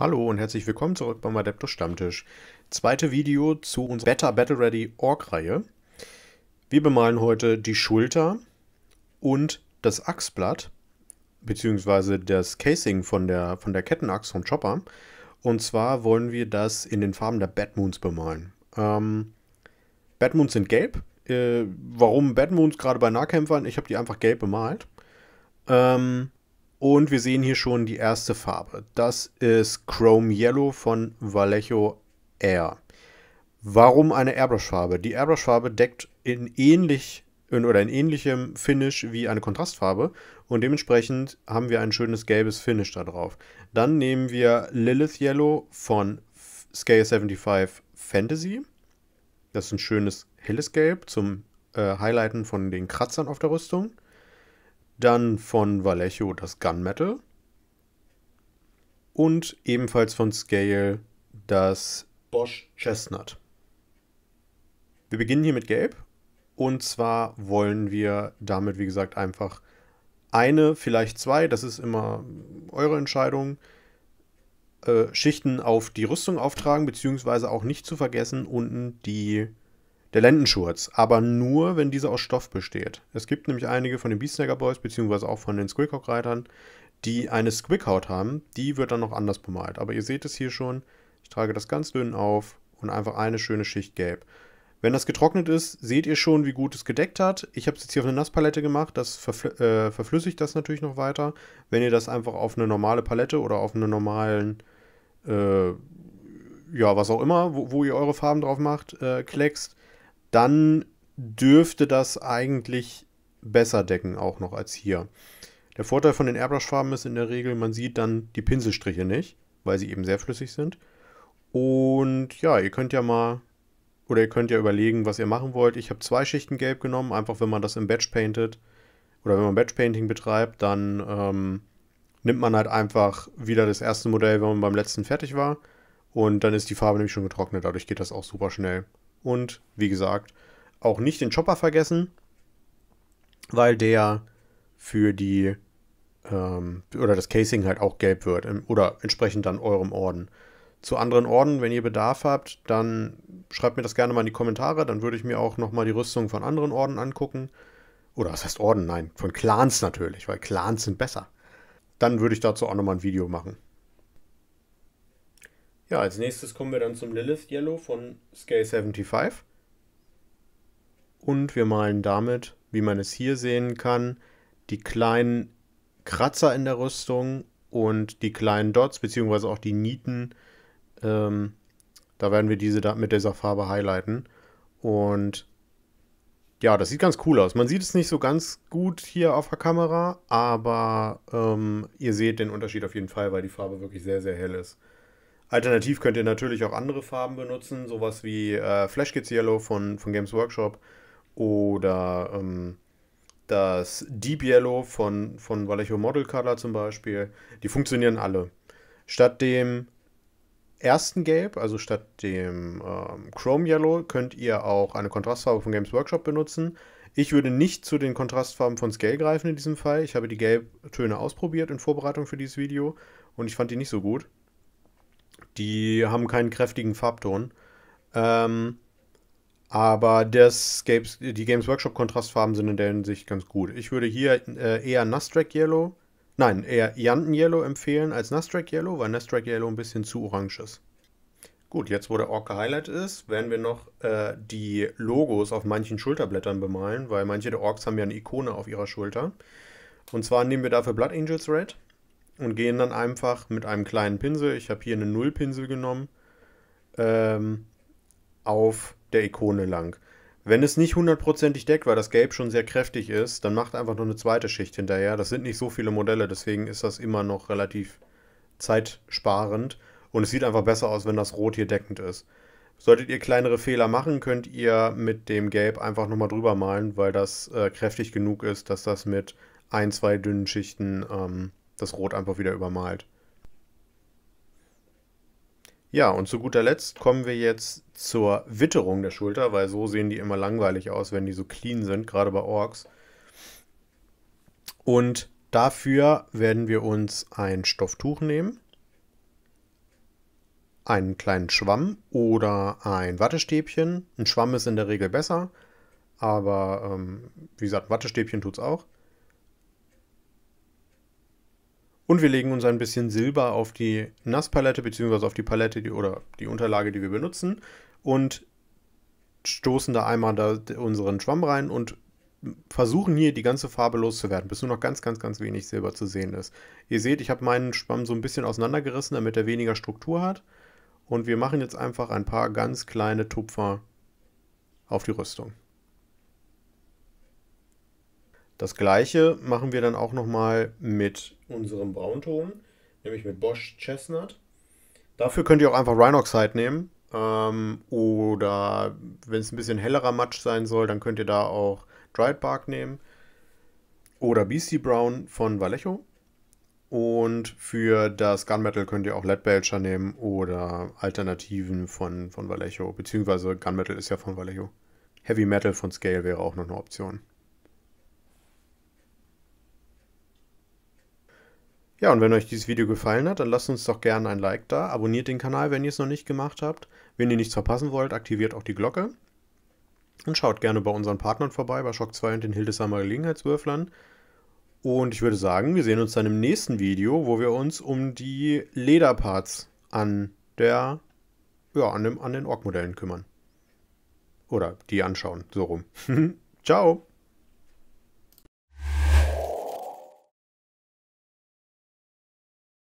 Hallo und herzlich willkommen zurück beim Adeptus Stammtisch. Zweite Video zu unserer Better Battle Ready Orc Reihe. Wir bemalen heute die Schulter und das Achsblatt, beziehungsweise das Casing von der, von der Kettenachs vom Chopper. Und zwar wollen wir das in den Farben der Batmoons bemalen. Ähm, Batmoons sind gelb. Äh, warum Batmoons gerade bei Nahkämpfern? Ich habe die einfach gelb bemalt. Ähm, und wir sehen hier schon die erste Farbe. Das ist Chrome Yellow von Vallejo Air. Warum eine Airbrush-Farbe? Die Airbrush-Farbe deckt in ähnlich in, oder in ähnlichem Finish wie eine Kontrastfarbe und dementsprechend haben wir ein schönes gelbes Finish da drauf. Dann nehmen wir Lilith Yellow von Scale 75 Fantasy. Das ist ein schönes helles Gelb zum äh, Highlighten von den Kratzern auf der Rüstung. Dann von Vallejo das Gunmetal. Und ebenfalls von Scale das Bosch Chestnut. Wir beginnen hier mit Gelb. Und zwar wollen wir damit, wie gesagt, einfach eine, vielleicht zwei, das ist immer eure Entscheidung, äh, Schichten auf die Rüstung auftragen, beziehungsweise auch nicht zu vergessen, unten die der Lendenschurz, aber nur, wenn dieser aus Stoff besteht. Es gibt nämlich einige von den Beastagger Boys, beziehungsweise auch von den Squillcock-Reitern, die eine Squickhaut haben. Die wird dann noch anders bemalt. Aber ihr seht es hier schon, ich trage das ganz dünn auf und einfach eine schöne Schicht gelb. Wenn das getrocknet ist, seht ihr schon, wie gut es gedeckt hat. Ich habe es jetzt hier auf eine Nasspalette gemacht, das verfl äh, verflüssigt das natürlich noch weiter. Wenn ihr das einfach auf eine normale Palette oder auf einen normalen, äh, ja, was auch immer, wo, wo ihr eure Farben drauf macht, äh, kleckst, dann dürfte das eigentlich besser decken auch noch als hier. Der Vorteil von den Airbrush-Farben ist in der Regel, man sieht dann die Pinselstriche nicht, weil sie eben sehr flüssig sind. Und ja, ihr könnt ja mal oder ihr könnt ja überlegen, was ihr machen wollt. Ich habe zwei Schichten Gelb genommen, einfach wenn man das im Batch paintet oder wenn man Batch Painting betreibt, dann ähm, nimmt man halt einfach wieder das erste Modell, wenn man beim letzten fertig war. Und dann ist die Farbe nämlich schon getrocknet, dadurch geht das auch super schnell. Und wie gesagt, auch nicht den Chopper vergessen, weil der für die ähm, oder das Casing halt auch gelb wird oder entsprechend dann eurem Orden. Zu anderen Orden, wenn ihr Bedarf habt, dann schreibt mir das gerne mal in die Kommentare, dann würde ich mir auch nochmal die Rüstung von anderen Orden angucken. Oder was heißt Orden? Nein, von Clans natürlich, weil Clans sind besser. Dann würde ich dazu auch nochmal ein Video machen. Ja, als nächstes kommen wir dann zum Lilith Yellow von Scale 75. Und wir malen damit, wie man es hier sehen kann, die kleinen Kratzer in der Rüstung und die kleinen Dots, beziehungsweise auch die Nieten. Ähm, da werden wir diese da mit dieser Farbe highlighten. Und ja, das sieht ganz cool aus. Man sieht es nicht so ganz gut hier auf der Kamera, aber ähm, ihr seht den Unterschied auf jeden Fall, weil die Farbe wirklich sehr, sehr hell ist. Alternativ könnt ihr natürlich auch andere Farben benutzen, sowas wie äh, Flash Kids Yellow von, von Games Workshop oder ähm, das Deep Yellow von, von Vallejo Model Color zum Beispiel. Die funktionieren alle. Statt dem ersten Gelb, also statt dem ähm, Chrome Yellow, könnt ihr auch eine Kontrastfarbe von Games Workshop benutzen. Ich würde nicht zu den Kontrastfarben von Scale greifen in diesem Fall. Ich habe die Gelbtöne ausprobiert in Vorbereitung für dieses Video und ich fand die nicht so gut. Die haben keinen kräftigen Farbton. Ähm, aber das Games, die Games Workshop Kontrastfarben sind in der Hinsicht ganz gut. Ich würde hier äh, eher Nastrak Yellow, nein, eher Janten Yellow empfehlen als Nastrak Yellow, weil Nastrak Yellow ein bisschen zu orange ist. Gut, jetzt wo der Ork gehighlightet ist, werden wir noch äh, die Logos auf manchen Schulterblättern bemalen, weil manche der Orks haben ja eine Ikone auf ihrer Schulter. Und zwar nehmen wir dafür Blood Angels Red und gehen dann einfach mit einem kleinen Pinsel, ich habe hier einen Nullpinsel genommen, ähm, auf der Ikone lang. Wenn es nicht hundertprozentig deckt, weil das Gelb schon sehr kräftig ist, dann macht einfach noch eine zweite Schicht hinterher. Das sind nicht so viele Modelle, deswegen ist das immer noch relativ zeitsparend. Und es sieht einfach besser aus, wenn das Rot hier deckend ist. Solltet ihr kleinere Fehler machen, könnt ihr mit dem Gelb einfach nochmal drüber malen, weil das äh, kräftig genug ist, dass das mit ein, zwei dünnen Schichten ähm, das Rot einfach wieder übermalt. Ja, und zu guter Letzt kommen wir jetzt zur Witterung der Schulter, weil so sehen die immer langweilig aus, wenn die so clean sind, gerade bei Orks. Und dafür werden wir uns ein Stofftuch nehmen, einen kleinen Schwamm oder ein Wattestäbchen. Ein Schwamm ist in der Regel besser, aber ähm, wie gesagt, Wattestäbchen tut es auch. Und wir legen uns ein bisschen Silber auf die Nasspalette bzw. auf die Palette die, oder die Unterlage, die wir benutzen und stoßen da einmal da unseren Schwamm rein und versuchen hier die ganze Farbe loszuwerden, bis nur noch ganz, ganz, ganz wenig Silber zu sehen ist. Ihr seht, ich habe meinen Schwamm so ein bisschen auseinandergerissen, damit er weniger Struktur hat. Und wir machen jetzt einfach ein paar ganz kleine Tupfer auf die Rüstung. Das gleiche machen wir dann auch nochmal mit unserem Braunton, nämlich mit Bosch Chestnut. Dafür könnt ihr auch einfach Rhinoxide nehmen. Ähm, oder wenn es ein bisschen hellerer Matsch sein soll, dann könnt ihr da auch Dried Bark nehmen. Oder Beastie Brown von Vallejo. Und für das Gunmetal könnt ihr auch Led Belcher nehmen oder Alternativen von, von Vallejo. Beziehungsweise Gunmetal ist ja von Vallejo. Heavy Metal von Scale wäre auch noch eine Option. Ja, und wenn euch dieses Video gefallen hat, dann lasst uns doch gerne ein Like da, abonniert den Kanal, wenn ihr es noch nicht gemacht habt. Wenn ihr nichts verpassen wollt, aktiviert auch die Glocke. Und schaut gerne bei unseren Partnern vorbei, bei Shock 2 und den Hildesheimer Gelegenheitswürflern. Und ich würde sagen, wir sehen uns dann im nächsten Video, wo wir uns um die Lederparts an der, ja, an, dem, an den Org-Modellen kümmern. Oder die anschauen, so rum. Ciao!